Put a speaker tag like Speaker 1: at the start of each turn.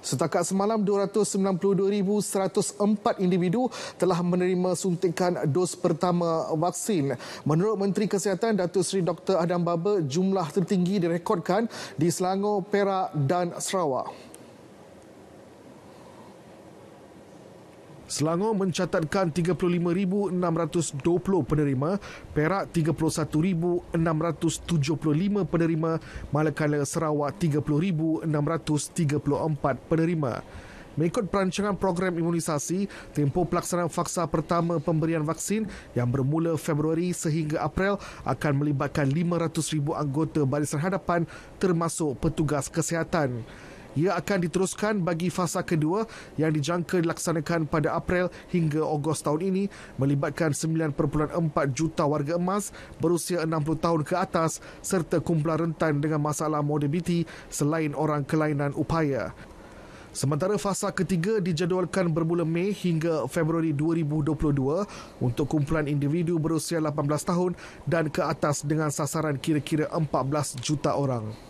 Speaker 1: Setakat semalam 292,104 individu telah menerima suntikan dos pertama vaksin. Menurut Menteri Kesihatan Datuk Seri Dr. Adam Baba, jumlah tertinggi direkodkan di Selangor, Perak dan Sarawak. Selangor mencatatkan 35,620 penerima, Perak 31,675 penerima, manakala Sarawak 30,634 penerima. Mengikut perancangan program imunisasi, tempoh pelaksanaan faksa pertama pemberian vaksin yang bermula Februari sehingga April akan melibatkan 500,000 anggota barisan hadapan termasuk petugas kesihatan ia akan diteruskan bagi fasa kedua yang dijangka dilaksanakan pada April hingga Ogos tahun ini melibatkan 9.4 juta warga emas berusia 60 tahun ke atas serta kumpulan rentan dengan masalah modibiti selain orang kelainan upaya. Sementara fasa ketiga dijadualkan bermula Mei hingga Februari 2022 untuk kumpulan individu berusia 18 tahun dan ke atas dengan sasaran kira-kira 14 juta orang.